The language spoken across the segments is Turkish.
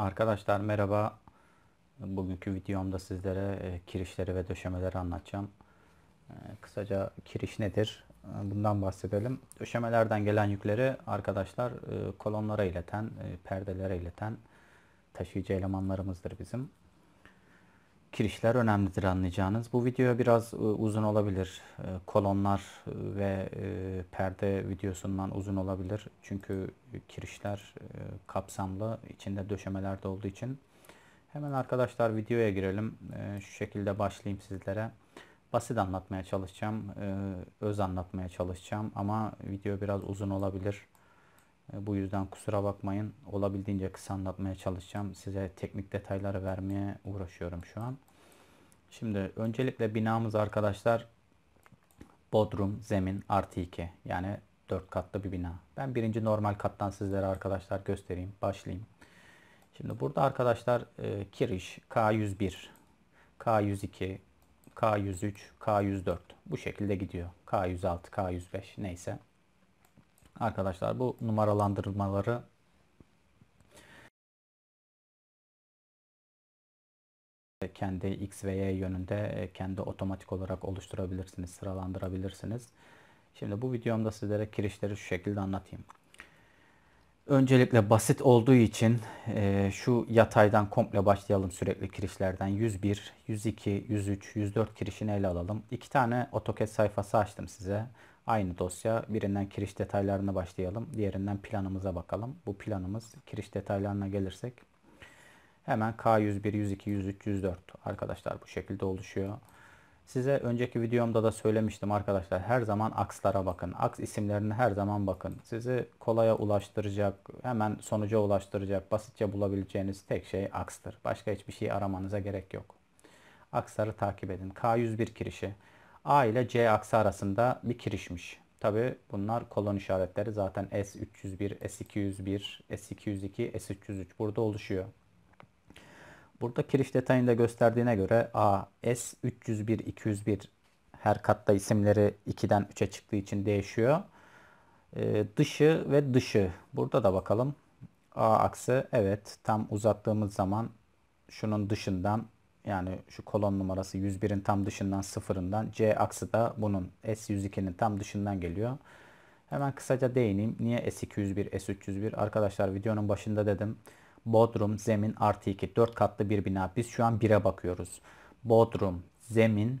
Arkadaşlar merhaba. Bugünkü videomda sizlere e, kirişleri ve döşemeleri anlatacağım. E, kısaca kiriş nedir? E, bundan bahsedelim. Döşemelerden gelen yükleri arkadaşlar kolonlara ileten, perdelere ileten taşıyıcı elemanlarımızdır bizim kirişler önemlidir anlayacağınız. Bu videoya biraz e, uzun olabilir. E, kolonlar e, ve perde videosundan uzun olabilir. Çünkü kirişler kapsamlı, içinde döşemeler de olduğu için. Hemen arkadaşlar videoya girelim. Şu şekilde başlayayım sizlere. Basit anlatmaya çalışacağım. Öz anlatmaya çalışacağım ama video biraz uzun olabilir. Bu yüzden kusura bakmayın. Olabildiğince kısa anlatmaya çalışacağım. Size teknik detayları vermeye uğraşıyorum şu an. Şimdi öncelikle binamız arkadaşlar bodrum, zemin, artı 2. Yani 4 katlı bir bina. Ben birinci normal kattan sizlere arkadaşlar göstereyim. Başlayayım. Şimdi burada arkadaşlar e, kiriş K101, K102, K103, K104 bu şekilde gidiyor. K106, K105 neyse. Arkadaşlar bu numaralandırmaları kendi X ve Y yönünde e, kendi otomatik olarak oluşturabilirsiniz, sıralandırabilirsiniz. Şimdi bu videomda sizlere kirişleri şu şekilde anlatayım. Öncelikle basit olduğu için e, şu yataydan komple başlayalım sürekli kirişlerden. 101, 102, 103, 104 kirişini ele alalım. İki tane AutoCAD sayfası açtım size. Aynı dosya. Birinden kiriş detaylarına başlayalım. Diğerinden planımıza bakalım. Bu planımız kiriş detaylarına gelirsek Hemen K101, 102, 103, 104 arkadaşlar bu şekilde oluşuyor. Size önceki videomda da söylemiştim arkadaşlar. Her zaman akslara bakın. Aks isimlerine her zaman bakın. Sizi kolaya ulaştıracak, hemen sonuca ulaştıracak, basitçe bulabileceğiniz tek şey akstır. Başka hiçbir şey aramanıza gerek yok. Aksları takip edin. K101 kirişi. A ile C aksı arasında bir kirişmiş. Tabi bunlar kolon işaretleri zaten S301, S201, S202, S303 burada oluşuyor. Burada kiriş detayında gösterdiğine göre A, S 301, 201 her katta isimleri 2'den 3'e çıktığı için değişiyor. Ee, dışı ve dışı. Burada da bakalım. A aksı evet tam uzattığımız zaman şunun dışından yani şu kolon numarası 101'in tam dışından sıfırından C aksı da bunun S102'nin tam dışından geliyor. Hemen kısaca değineyim. Niye S201, S301? Arkadaşlar videonun başında dedim. Bodrum, zemin artı 2. 4 katlı bir bina. Biz şu an 1'e bakıyoruz. Bodrum, zemin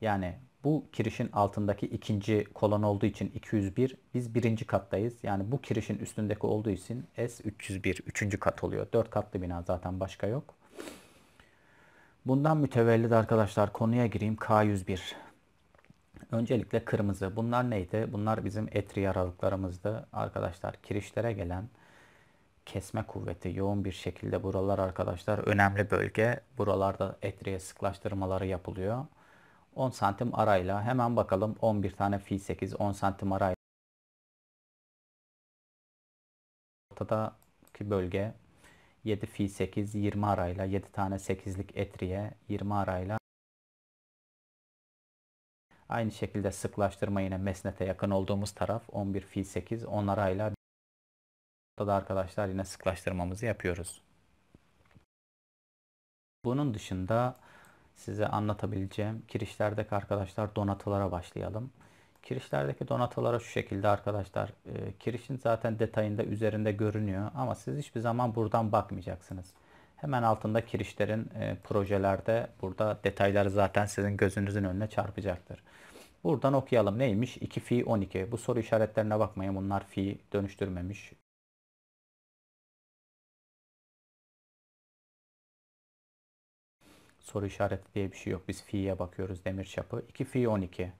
yani bu kirişin altındaki ikinci kolon olduğu için 201. Biz birinci kattayız. Yani bu kirişin üstündeki olduğu için S 301. Üçüncü kat oluyor. 4 katlı bina zaten başka yok. Bundan mütevellit arkadaşlar konuya gireyim. K101. Öncelikle kırmızı. Bunlar neydi? Bunlar bizim etri yaralıklarımızdı Arkadaşlar kirişlere gelen kesme kuvveti yoğun bir şekilde buralar arkadaşlar önemli bölge. Buralarda etriye sıklaştırmaları yapılıyor. 10 santim arayla hemen bakalım 11 tane fi 8 10 santim arayla ortadaki bölge 7 fi 8 20 arayla 7 tane 8'lik etriye 20 arayla Aynı şekilde sıklaştırma yine mesnete yakın olduğumuz taraf 11 fi 8 10 arayla da arkadaşlar yine sıklaştırmamızı yapıyoruz. Bunun dışında size anlatabileceğim kirişlerdeki arkadaşlar donatılara başlayalım. Kirişlerdeki donatılara şu şekilde arkadaşlar. E, kirişin zaten detayında üzerinde görünüyor ama siz hiçbir zaman buradan bakmayacaksınız. Hemen altında kirişlerin e, projelerde burada detayları zaten sizin gözünüzün önüne çarpacaktır. Buradan okuyalım neymiş? 2 fi 12. Bu soru işaretlerine bakmayın. Bunlar fi dönüştürmemiş. soru işareti diye bir şey yok. Biz fi'ye bakıyoruz demir çapı. 2 fi 12.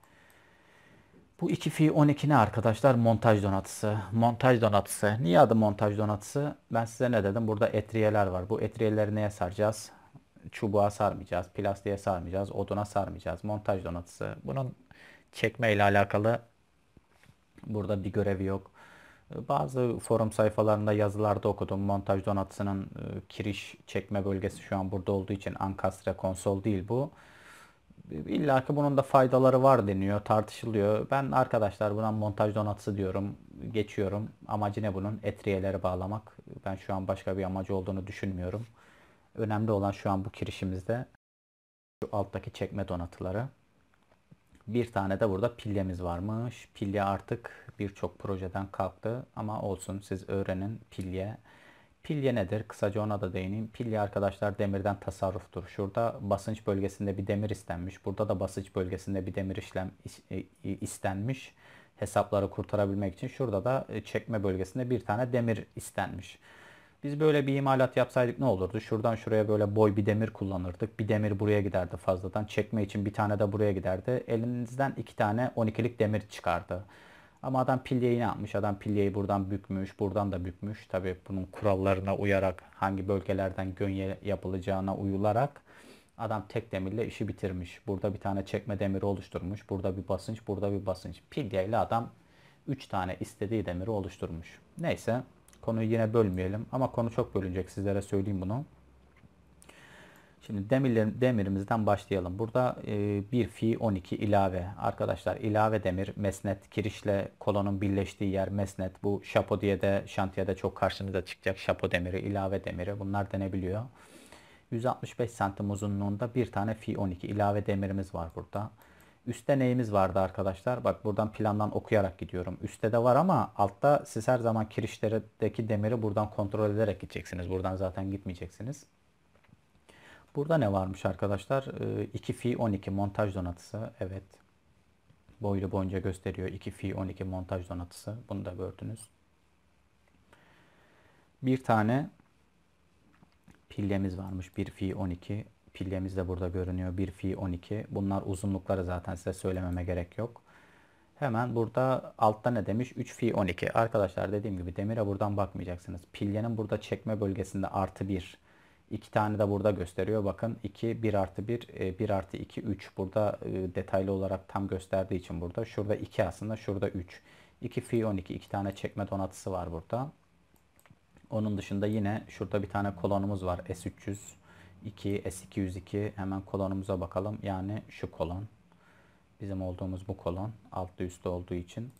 Bu 2 fi 12 ne arkadaşlar? Montaj donatısı. Montaj donatısı. Niye adı montaj donatısı? Ben size ne dedim? Burada etriyeler var. Bu etriyeleri neye saracağız? Çubuğa sarmayacağız, plastiğe sarmayacağız, oduna sarmayacağız. Montaj donatısı. Bunun çekme ile alakalı burada bir görevi yok. Bazı forum sayfalarında yazılarda okudum. Montaj donatısının e, kiriş çekme bölgesi şu an burada olduğu için ankastre konsol değil bu. İlla ki bunun da faydaları var deniyor, tartışılıyor. Ben arkadaşlar buna montaj donatısı diyorum, geçiyorum. Amacı ne bunun? Etriyeleri bağlamak. Ben şu an başka bir amacı olduğunu düşünmüyorum. Önemli olan şu an bu kirişimizde şu alttaki çekme donatıları. Bir tane de burada pilyemiz varmış. Pilye artık birçok projeden kalktı ama olsun siz öğrenin pilye. Pilye nedir? Kısaca ona da değineyim. Pilye arkadaşlar demirden tasarruftur. Şurada basınç bölgesinde bir demir istenmiş. Burada da basınç bölgesinde bir demir işlem e, istenmiş. Hesapları kurtarabilmek için şurada da e, çekme bölgesinde bir tane demir istenmiş. Biz böyle bir imalat yapsaydık ne olurdu? Şuradan şuraya böyle boy bir demir kullanırdık. Bir demir buraya giderdi fazladan. Çekme için bir tane de buraya giderdi. Elinizden iki tane 12'lik demir çıkardı. Ama adam pilyeyi ne yapmış? Adam pilyeyi buradan bükmüş, buradan da bükmüş. Tabi bunun kurallarına uyarak, hangi bölgelerden gönye yapılacağına uyularak adam tek demirle işi bitirmiş. Burada bir tane çekme demiri oluşturmuş. Burada bir basınç, burada bir basınç. Pilyeyle adam 3 tane istediği demiri oluşturmuş. Neyse konuyu yine bölmeyelim ama konu çok bölünecek sizlere söyleyeyim bunu. Şimdi demirler, demirimizden başlayalım. Burada e, bir fi 12 ilave. Arkadaşlar ilave demir mesnet kirişle kolonun birleştiği yer mesnet. Bu şapo diye de şantiyede çok karşınıza çıkacak şapo demiri, ilave demiri bunlar denebiliyor. 165 santim uzunluğunda bir tane fi 12 ilave demirimiz var burada. Üste neyimiz vardı arkadaşlar? Bak buradan plandan okuyarak gidiyorum. Üste de var ama altta siz her zaman kirişlerdeki demiri buradan kontrol ederek gideceksiniz. Buradan zaten gitmeyeceksiniz. Burada ne varmış arkadaşlar? 2 ee, fi 12 montaj donatısı. Evet. Boylu boyunca gösteriyor. 2 fi 12 montaj donatısı. Bunu da gördünüz. Bir tane pillemiz varmış. 1 fi 12. Pillemiz de burada görünüyor. 1 fi 12. Bunlar uzunlukları zaten size söylememe gerek yok. Hemen burada altta ne demiş? 3 fi 12. Arkadaşlar dediğim gibi demire buradan bakmayacaksınız. Pilyenin burada çekme bölgesinde artı 1 İki tane de burada gösteriyor. Bakın 2, 1 artı 1, 1 e, artı 2, 3. Burada e, detaylı olarak tam gösterdiği için burada. Şurada 2 aslında, şurada 3. 2 fi 12. 2 tane çekme donatısı var burada. Onun dışında yine şurada bir tane kolonumuz var. S300, 2, S202. Hemen kolonumuza bakalım. Yani şu kolon. Bizim olduğumuz bu kolon. Altlı üstlü olduğu için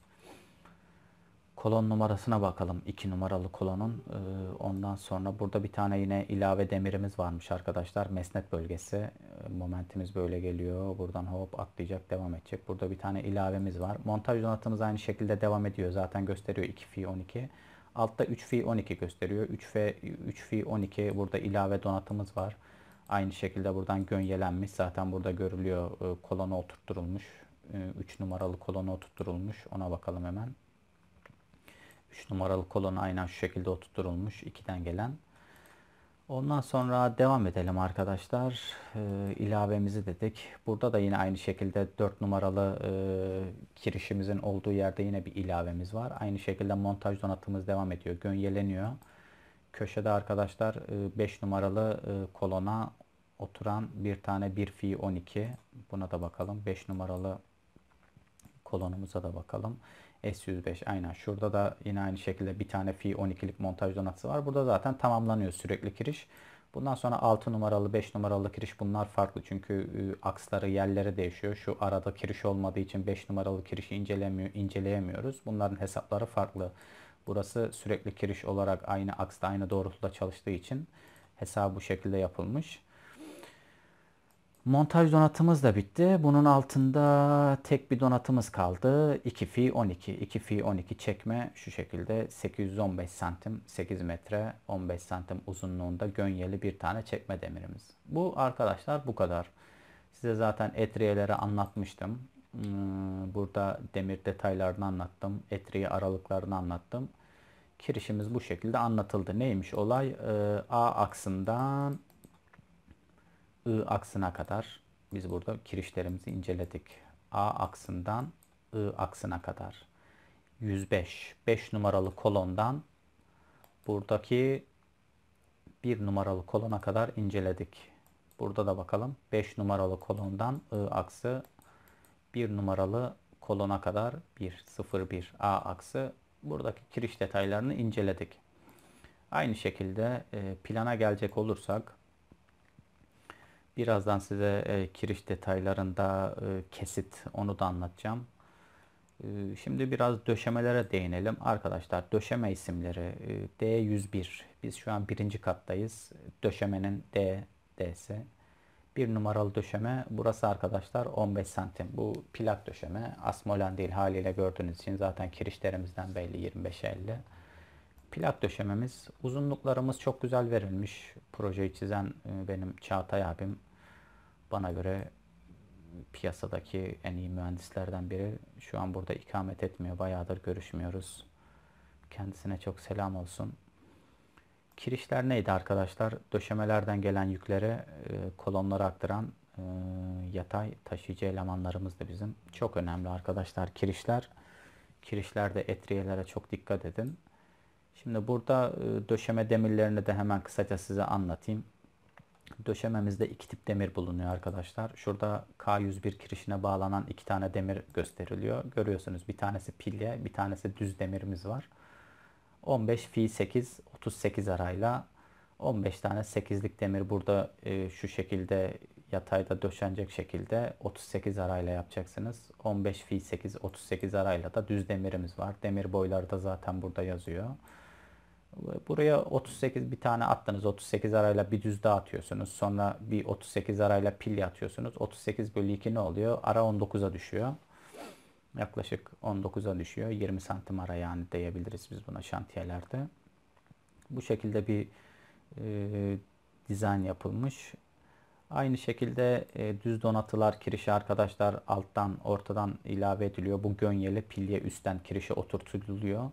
kolon numarasına bakalım. 2 numaralı kolonun. Ee, ondan sonra burada bir tane yine ilave demirimiz varmış arkadaşlar. Mesnet bölgesi. E, momentimiz böyle geliyor. Buradan hop atlayacak devam edecek. Burada bir tane ilavemiz var. Montaj donatımız aynı şekilde devam ediyor. Zaten gösteriyor 2 fi 12. Altta 3 fi 12 gösteriyor. 3 fi 3 fi 12 burada ilave donatımız var. Aynı şekilde buradan gönyelenmiş. Zaten burada görülüyor e, oturtturulmuş. 3 ee, numaralı kolonu oturtturulmuş. Ona bakalım hemen. 3 numaralı kolon aynen şu şekilde oturtulmuş 2'den gelen. Ondan sonra devam edelim arkadaşlar. Ee, ilavemizi dedik. Burada da yine aynı şekilde 4 numaralı e, kirişimizin olduğu yerde yine bir ilavemiz var. Aynı şekilde montaj donatımız devam ediyor. Gönyeleniyor. Köşede arkadaşlar 5 e, numaralı e, kolona oturan bir tane 1 fi 12. Buna da bakalım. 5 numaralı kolonumuza da bakalım. S105 aynen. Şurada da yine aynı şekilde bir tane fi 12'lik montaj donatısı var. Burada zaten tamamlanıyor sürekli kiriş. Bundan sonra 6 numaralı 5 numaralı kiriş bunlar farklı. Çünkü ıı, aksları yerlere değişiyor. Şu arada kiriş olmadığı için 5 numaralı kirişi incelemiyor, inceleyemiyoruz. Bunların hesapları farklı. Burası sürekli kiriş olarak aynı aksta aynı doğrultuda çalıştığı için hesabı bu şekilde yapılmış. Montaj donatımız da bitti. Bunun altında tek bir donatımız kaldı. 2 fi 12. 2 fi 12 çekme şu şekilde 815 santim 8 metre 15 santim uzunluğunda gönyeli bir tane çekme demirimiz. Bu arkadaşlar bu kadar. Size zaten etriyeleri anlatmıştım. Hmm, burada demir detaylarını anlattım. Etriye aralıklarını anlattım. Kirişimiz bu şekilde anlatıldı. Neymiş olay? Ee, A aksından I aksına kadar biz burada kirişlerimizi inceledik. A aksından I aksına kadar. 105. 5 numaralı kolondan buradaki 1 numaralı kolona kadar inceledik. Burada da bakalım 5 numaralı kolondan I aksı 1 numaralı kolona kadar 1 0 1 A aksı buradaki kiriş detaylarını inceledik. Aynı şekilde e, plana gelecek olursak Birazdan size e, kiriş detaylarında e, kesit onu da anlatacağım. E, şimdi biraz döşemelere değinelim. Arkadaşlar döşeme isimleri e, D101. Biz şu an birinci kattayız. Döşemenin D, D'si. Bir numaralı döşeme. Burası arkadaşlar 15 santim. Bu plak döşeme. Asmolan değil haliyle gördüğünüz için zaten kirişlerimizden belli 25-50. Plak döşememiz. Uzunluklarımız çok güzel verilmiş. Projeyi çizen e, benim Çağatay abim. Bana göre piyasadaki en iyi mühendislerden biri şu an burada ikamet etmiyor. Bayağıdır görüşmüyoruz. Kendisine çok selam olsun. Kirişler neydi arkadaşlar? Döşemelerden gelen yükleri e, kolonlara aktaran e, yatay taşıyıcı elemanlarımız da bizim. Çok önemli arkadaşlar kirişler. Kirişlerde etriyelere çok dikkat edin. Şimdi burada e, döşeme demirlerini de hemen kısaca size anlatayım. Döşememizde iki tip demir bulunuyor arkadaşlar. Şurada K101 kirişine bağlanan iki tane demir gösteriliyor. Görüyorsunuz bir tanesi pille, bir tanesi düz demirimiz var. 15 fi 8 38 arayla 15 tane 8'lik demir burada e, şu şekilde yatayda döşenecek şekilde 38 arayla yapacaksınız. 15 fi 8 38 arayla da düz demirimiz var. Demir boyları da zaten burada yazıyor. Buraya 38 bir tane attınız. 38 arayla bir düz daha atıyorsunuz. Sonra bir 38 arayla pil atıyorsunuz. 38 bölü 2 ne oluyor? Ara 19'a düşüyor. Yaklaşık 19'a düşüyor. 20 santim ara yani diyebiliriz biz buna şantiyelerde. Bu şekilde bir e, dizayn yapılmış. Aynı şekilde e, düz donatılar kirişi arkadaşlar alttan ortadan ilave ediliyor. Bu gönyeli pilye üstten kirişe oturtuluyor.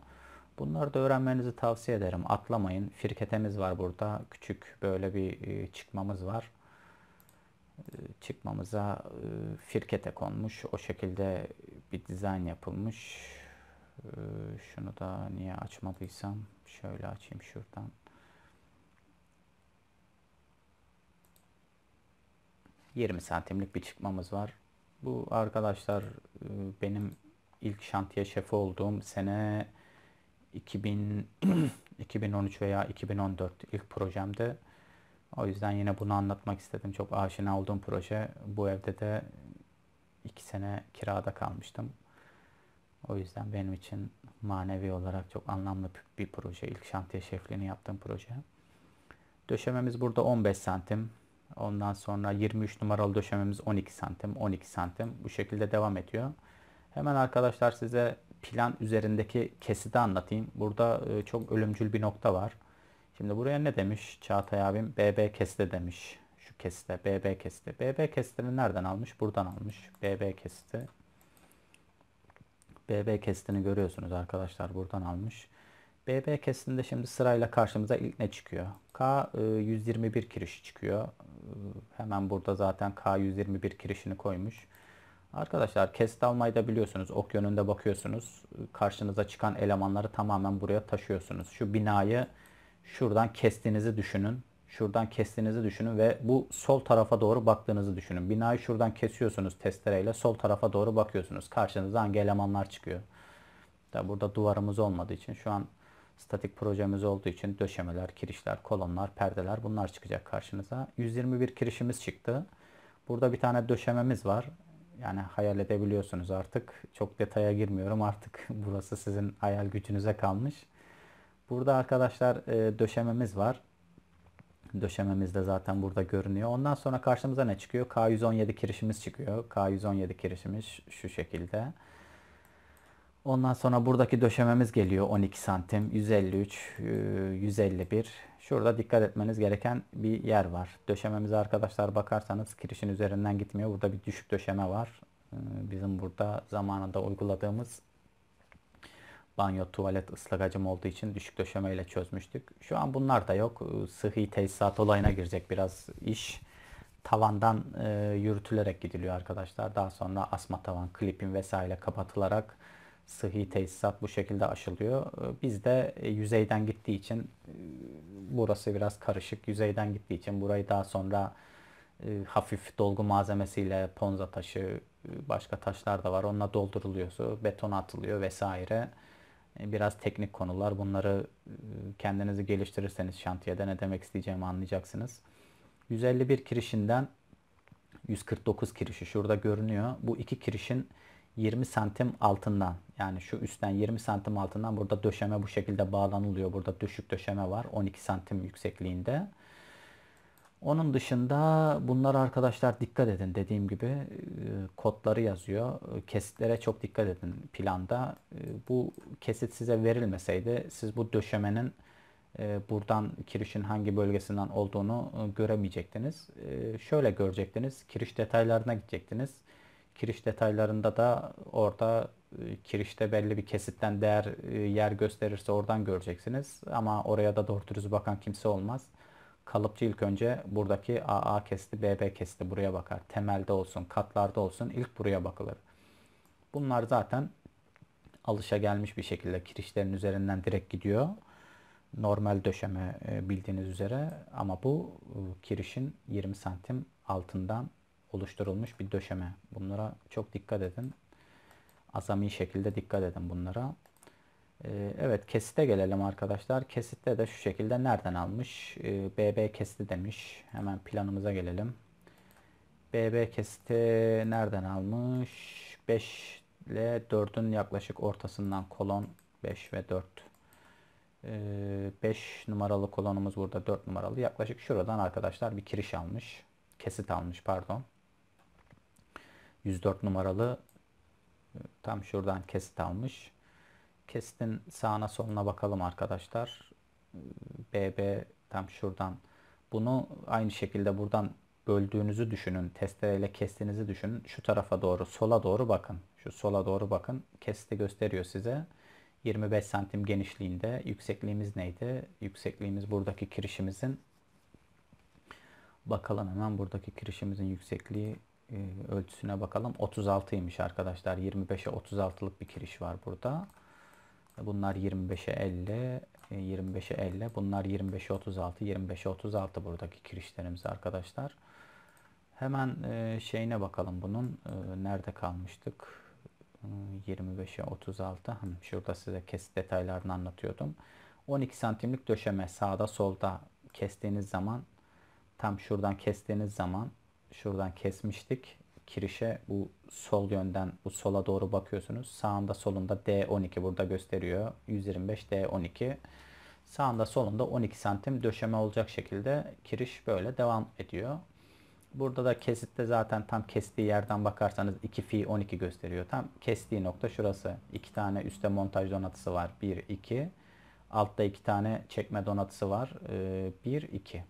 Bunları da öğrenmenizi tavsiye ederim. Atlamayın. Firketemiz var burada. Küçük böyle bir e, çıkmamız var. E, çıkmamıza e, firkete konmuş. O şekilde bir dizayn yapılmış. Şunu da niye açmadıysam şöyle açayım şuradan. ...20 santimlik bir çıkmamız var. Bu arkadaşlar benim ilk şantiye şefi olduğum sene 2000 2013 veya 2014 ilk projemdi. O yüzden yine bunu anlatmak istedim. Çok aşina olduğum proje. Bu evde de 2 sene kirada kalmıştım. O yüzden benim için manevi olarak çok anlamlı bir proje. İlk şantiye şefliğini yaptığım proje. Döşememiz burada 15 santim. Ondan sonra 23 numaralı döşememiz 12 santim, 12 santim. Bu şekilde devam ediyor. Hemen arkadaşlar size plan üzerindeki kesidi anlatayım. Burada e, çok ölümcül bir nokta var. Şimdi buraya ne demiş Çağatay abim? BB kesti demiş. Şu kesite BB kesti. BB kestini nereden almış? Buradan almış. BB kesti. BB kestini görüyorsunuz arkadaşlar. Buradan almış. BB kesitinde şimdi sırayla karşımıza ilk ne çıkıyor? K 121 e, kirişi çıkıyor. E, hemen burada zaten K 121 kirişini koymuş. Arkadaşlar kesit almayı da biliyorsunuz. Ok yönünde bakıyorsunuz. Karşınıza çıkan elemanları tamamen buraya taşıyorsunuz. Şu binayı şuradan kestiğinizi düşünün. Şuradan kestiğinizi düşünün ve bu sol tarafa doğru baktığınızı düşünün. Binayı şuradan kesiyorsunuz testereyle. Sol tarafa doğru bakıyorsunuz. Karşınıza hangi elemanlar çıkıyor. Da burada duvarımız olmadığı için şu an statik projemiz olduğu için döşemeler, kirişler, kolonlar, perdeler bunlar çıkacak karşınıza. 121 kirişimiz çıktı. Burada bir tane döşememiz var yani hayal edebiliyorsunuz artık. Çok detaya girmiyorum artık. Burası sizin hayal gücünüze kalmış. Burada arkadaşlar e, döşememiz var. Döşememiz de zaten burada görünüyor. Ondan sonra karşımıza ne çıkıyor? K117 kirişimiz çıkıyor. K117 kirişimiz şu şekilde. Ondan sonra buradaki döşememiz geliyor 12 santim. 153, 151. E, Şurada dikkat etmeniz gereken bir yer var. Döşememize arkadaşlar bakarsanız kirişin üzerinden gitmiyor. Burada bir düşük döşeme var. E, bizim burada zamanında uyguladığımız banyo, tuvalet ıslakacım olduğu için düşük döşemeyle çözmüştük. Şu an bunlar da yok. E, sıhhi tesisat olayına girecek biraz iş. Tavandan yürütülerek gidiliyor arkadaşlar. Daha sonra asma tavan, klipin vesaire kapatılarak sıhhi tesisat bu şekilde aşılıyor. Ee, biz de e, yüzeyden gittiği için e, burası biraz karışık. Yüzeyden gittiği için burayı daha sonra e, hafif dolgu malzemesiyle ponza taşı başka taşlar da var. Onunla dolduruluyor. Beton atılıyor vesaire. Biraz teknik konular. Bunları kendinizi geliştirirseniz şantiyede ne demek isteyeceğimi anlayacaksınız. 151 kirişinden 149 kirişi şurada görünüyor. Bu iki kirişin 20 santim altından yani şu üstten 20 santim altından burada döşeme bu şekilde bağlanılıyor. Burada düşük döşeme var 12 santim yüksekliğinde. Onun dışında bunlar arkadaşlar dikkat edin dediğim gibi e, kodları yazıyor. E, kesitlere çok dikkat edin planda. E, bu kesit size verilmeseydi siz bu döşemenin buradan kirişin hangi bölgesinden olduğunu göremeyecektiniz. Şöyle görecektiniz. Kiriş detaylarına gidecektiniz. Kiriş detaylarında da orada kirişte e, belli bir kesitten değer e, yer gösterirse oradan göreceksiniz. Ama oraya da doğru dürüst bakan kimse olmaz. Kalıpçı ilk önce buradaki AA kesti, BB kesti buraya bakar. Temelde olsun, katlarda olsun ilk buraya bakılır. Bunlar zaten alışa gelmiş bir şekilde kirişlerin üzerinden direkt gidiyor. Normal döşeme e, bildiğiniz üzere ama bu kirişin 20 santim altından oluşturulmuş bir döşeme. Bunlara çok dikkat edin. Azami şekilde dikkat edin bunlara. Ee, evet kesite gelelim arkadaşlar. Kesitte de şu şekilde nereden almış? Ee, BB kesiti demiş. Hemen planımıza gelelim. BB kesiti nereden almış? 5 ile 4'ün yaklaşık ortasından kolon 5 ve 4. 5 ee, numaralı kolonumuz burada 4 numaralı. Yaklaşık şuradan arkadaşlar bir kiriş almış. Kesit almış pardon. 104 numaralı e, tam şuradan kesit almış. Kesitin sağına soluna bakalım arkadaşlar. BB e, tam şuradan. Bunu aynı şekilde buradan böldüğünüzü düşünün. Testereyle kestiğinizi düşünün. Şu tarafa doğru, sola doğru bakın. Şu sola doğru bakın. Kesti gösteriyor size. 25 santim genişliğinde. Yüksekliğimiz neydi? Yüksekliğimiz buradaki kirişimizin. Bakalım hemen buradaki kirişimizin yüksekliği e, ölçüsüne bakalım. 36'ymış arkadaşlar. 25'e 36'lık bir kiriş var burada. Bunlar 25'e 50, 25'e 50. Bunlar 25'e 36, 25'e 36 buradaki kirişlerimiz arkadaşlar. Hemen e, şeyine bakalım bunun. E, nerede kalmıştık? 25'e 36. Şurada size kes detaylarını anlatıyordum. 12 santimlik döşeme sağda solda kestiğiniz zaman tam şuradan kestiğiniz zaman şuradan kesmiştik. Kirişe bu sol yönden bu sola doğru bakıyorsunuz. Sağında solunda D12 burada gösteriyor. 125 D12. Sağında solunda 12 santim döşeme olacak şekilde kiriş böyle devam ediyor. Burada da kesitte zaten tam kestiği yerden bakarsanız 2 fi 12 gösteriyor. Tam kestiği nokta şurası. 2 tane üstte montaj donatısı var. 1, 2. Altta 2 tane çekme donatısı var. 1, ee, 2.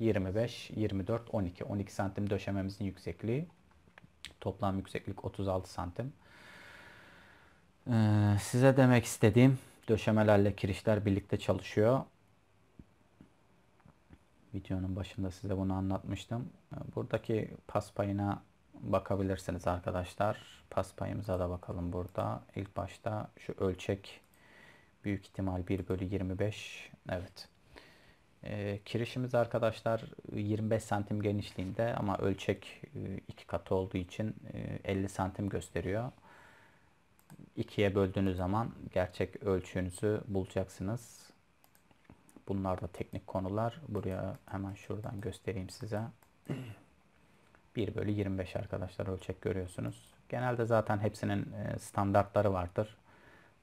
25, 24, 12. 12 santim döşememizin yüksekliği. Toplam yükseklik 36 santim. Ee, size demek istediğim döşemelerle kirişler birlikte çalışıyor. Videonun başında size bunu anlatmıştım. Ee, buradaki pas payına bakabilirsiniz arkadaşlar. Pas payımıza da bakalım burada. İlk başta şu ölçek büyük ihtimal 1 bölü 25. Evet. E, kirişimiz arkadaşlar 25 e, santim genişliğinde ama ölçek e, iki katı olduğu için 50 e, santim gösteriyor. İkiye böldüğünüz zaman gerçek ölçüğünüzü bulacaksınız. Bunlar da teknik konular. Buraya hemen şuradan göstereyim size. 1 bölü 25 arkadaşlar ölçek görüyorsunuz. Genelde zaten hepsinin standartları vardır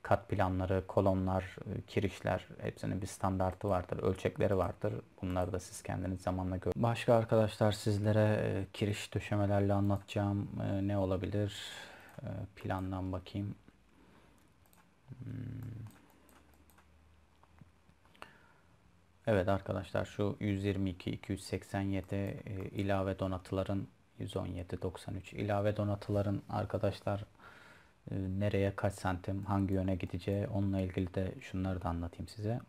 kat planları, kolonlar, e, kirişler hepsinin bir standartı vardır, ölçekleri vardır. Bunları da siz kendiniz zamanla görün. Başka arkadaşlar sizlere e, kiriş döşemelerle anlatacağım e, ne olabilir? Plandan bakayım. Hmm. Evet arkadaşlar şu 122 287 ilave donatıların 117 93 ilave donatıların arkadaşlar ee, nereye kaç santim, hangi yöne gideceği onunla ilgili de şunları da anlatayım size.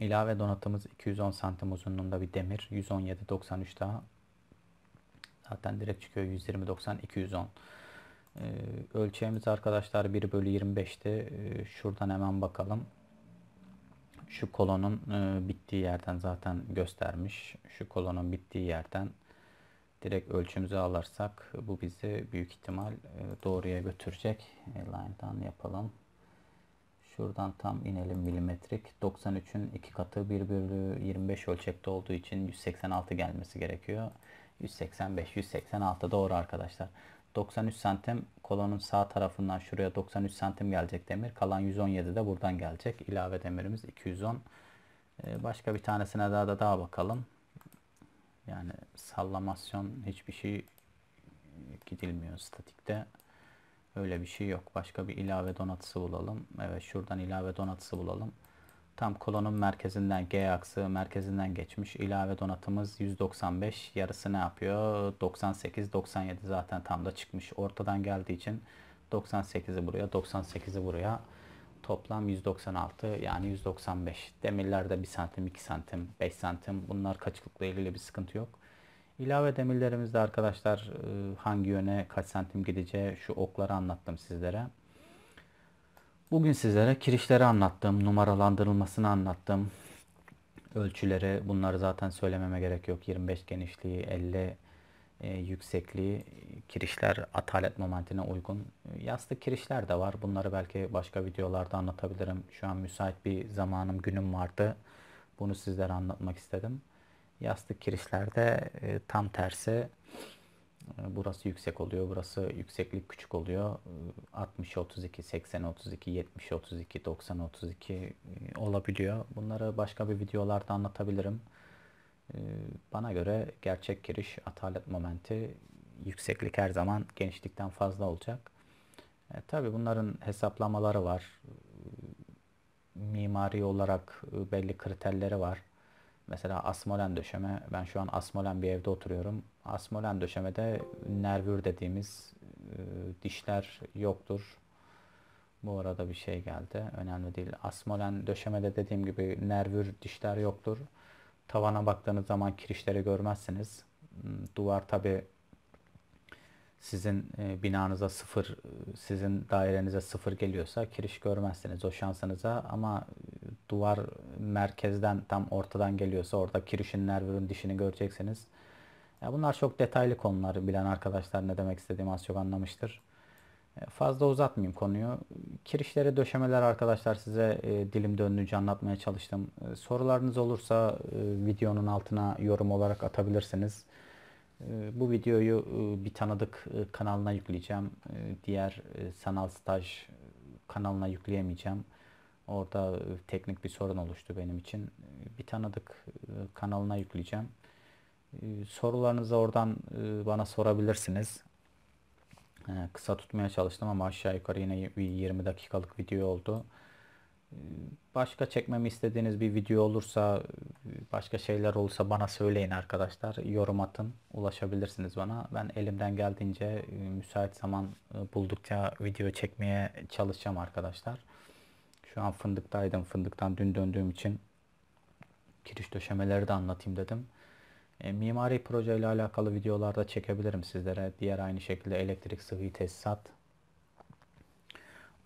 İlave donatımız 210 santim uzunluğunda bir demir. 117, 93 daha. Zaten direkt çıkıyor 120.90 210. Ee, ölçeğimiz arkadaşlar 1 bölü 25'ti. Ee, şuradan hemen bakalım. Şu kolonun e, bittiği yerden zaten göstermiş. Şu kolonun bittiği yerden direkt ölçümüzü alırsak bu bizi büyük ihtimal e, doğruya götürecek. E, line'dan yapalım. Şuradan tam inelim milimetrik. 93'ün 2 katı 1 bölü 25 ölçekte olduğu için 186 gelmesi gerekiyor. 185, 186 doğru arkadaşlar. 93 santim kolonun sağ tarafından şuraya 93 santim gelecek demir. Kalan 117 de buradan gelecek. İlave demirimiz 210. E, başka bir tanesine daha da daha bakalım. Yani sallamasyon hiçbir şey gidilmiyor statikte. Öyle bir şey yok. Başka bir ilave donatısı bulalım. Evet şuradan ilave donatısı bulalım. Tam kolonun merkezinden G aksı merkezinden geçmiş. İlave donatımız 195. Yarısı ne yapıyor? 98, 97 zaten tam da çıkmış. Ortadan geldiği için 98'i buraya, 98'i buraya. Toplam 196 yani 195. Demirlerde 1 santim, 2 santim, 5 santim. Bunlar kaçıklıkla ilgili bir sıkıntı yok. İlave demirlerimizde arkadaşlar e, hangi yöne kaç santim gideceği şu okları anlattım sizlere. Bugün sizlere kirişleri anlattım, numaralandırılmasını anlattım. Ölçüleri bunları zaten söylememe gerek yok. 25 genişliği, 50 e, yüksekliği kirişler atalet momentine uygun. E, yastık kirişler de var. Bunları belki başka videolarda anlatabilirim. Şu an müsait bir zamanım, günüm vardı. Bunu sizlere anlatmak istedim. Yastık kirişlerde e, tam tersi e, burası yüksek oluyor. Burası yükseklik küçük oluyor. 60 32, 80 32, 70 32, 90 32 olabiliyor. Bunları başka bir videolarda anlatabilirim. Bana göre gerçek giriş atalet momenti yükseklik her zaman genişlikten fazla olacak. E, Tabi bunların hesaplamaları var. Mimari olarak e, belli kriterleri var. Mesela asmolen döşeme. Ben şu an asmolen bir evde oturuyorum. Asmolen döşemede nervür dediğimiz e, dişler yoktur. Bu arada bir şey geldi. Önemli değil. Asmolen döşemede dediğim gibi nervür dişler yoktur. Tavana baktığınız zaman kirişleri görmezsiniz. Hmm, duvar tabi sizin e, binanıza sıfır, e, sizin dairenize sıfır geliyorsa kiriş görmezsiniz o şansınıza ama e, duvar merkezden tam ortadan geliyorsa orada kirişin nervürün dişini göreceksiniz. Ya bunlar çok detaylı konular bilen arkadaşlar ne demek istediğimi az çok anlamıştır. E, fazla uzatmayayım konuyu. Kirişlere döşemeler arkadaşlar size e, dilim döndüğünce anlatmaya çalıştım. E, sorularınız olursa videonun altına yorum olarak atabilirsiniz. bu videoyu bir tanıdık kanalına yükleyeceğim. diğer sanal staj kanalına yükleyemeyeceğim. Orada teknik bir sorun oluştu benim için. bir tanıdık kanalına yükleyeceğim. sorularınızı oradan bana sorabilirsiniz. Ee, kısa tutmaya çalıştım ama aşağı yukarı yine 20 dakikalık video oldu. Ee, başka çekmemi istediğiniz bir video olursa, başka şeyler olursa bana söyleyin arkadaşlar. Yorum atın, ulaşabilirsiniz bana. Ben elimden geldiğince e, müsait zaman e, buldukça video çekmeye çalışacağım arkadaşlar. Şu an fındıktaydım. Fındıktan dün döndüğüm için kiriş döşemeleri de anlatayım dedim. E, mimari projeyle alakalı videolarda çekebilirim sizlere. Diğer aynı şekilde elektrik sıvı tesisat.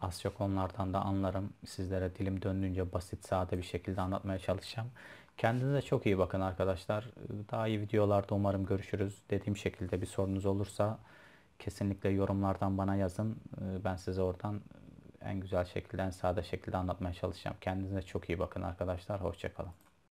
Az çok onlardan da anlarım. Sizlere dilim döndüğünce basit, sade bir şekilde anlatmaya çalışacağım. Kendinize çok iyi bakın arkadaşlar. Daha iyi videolarda umarım görüşürüz. Dediğim şekilde bir sorunuz olursa kesinlikle yorumlardan bana yazın. E, ben size oradan en güzel şekilde, en sade şekilde anlatmaya çalışacağım. Kendinize çok iyi bakın arkadaşlar. Hoşçakalın.